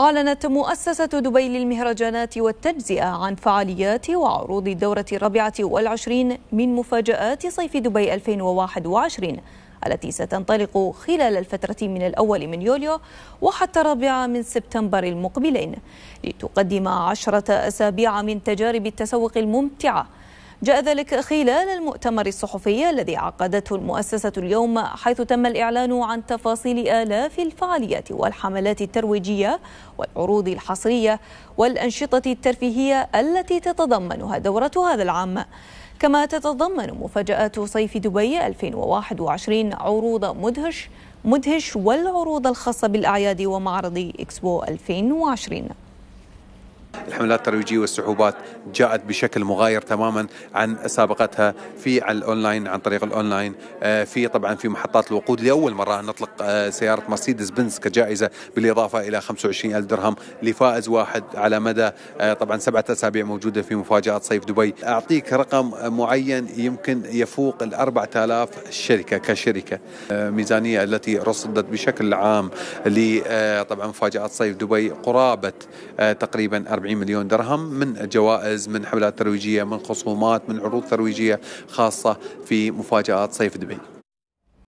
أعلنت مؤسسة دبي للمهرجانات والتجزئة عن فعاليات وعروض الدورة الرابعة والعشرين من مفاجآت صيف دبي 2021 التي ستنطلق خلال الفترة من الأول من يوليو وحتى الرابع من سبتمبر المقبلين لتقدم عشرة أسابيع من تجارب التسوق الممتعة جاء ذلك خلال المؤتمر الصحفي الذي عقدته المؤسسة اليوم حيث تم الإعلان عن تفاصيل آلاف الفعاليات والحملات الترويجية والعروض الحصرية والأنشطة الترفيهية التي تتضمنها دورة هذا العام كما تتضمن مفاجآت صيف دبي 2021 عروض مدهش مدهش والعروض الخاصة بالأعياد ومعرض إكسبو 2020 الحملات الترويجية والسحوبات جاءت بشكل مغاير تماما عن سابقتها في على الأونلاين عن طريق الأونلاين آه، في طبعا في محطات الوقود لأول مرة نطلق آه، سيارة مرسيدس بنز كجائزة بالإضافة إلى 25 ألف درهم لفائز واحد على مدى آه، طبعا سبعة أسابيع موجودة في مفاجأة صيف دبي أعطيك رقم معين يمكن يفوق ال 4000 شركة كشركة ميزانية التي رصدت بشكل عام لطبعا مفاجأة صيف دبي قرابة تقريبا 40 مليون درهم من جوائز من حملات ترويجيه من خصومات من عروض ترويجيه خاصه في مفاجات صيف دبي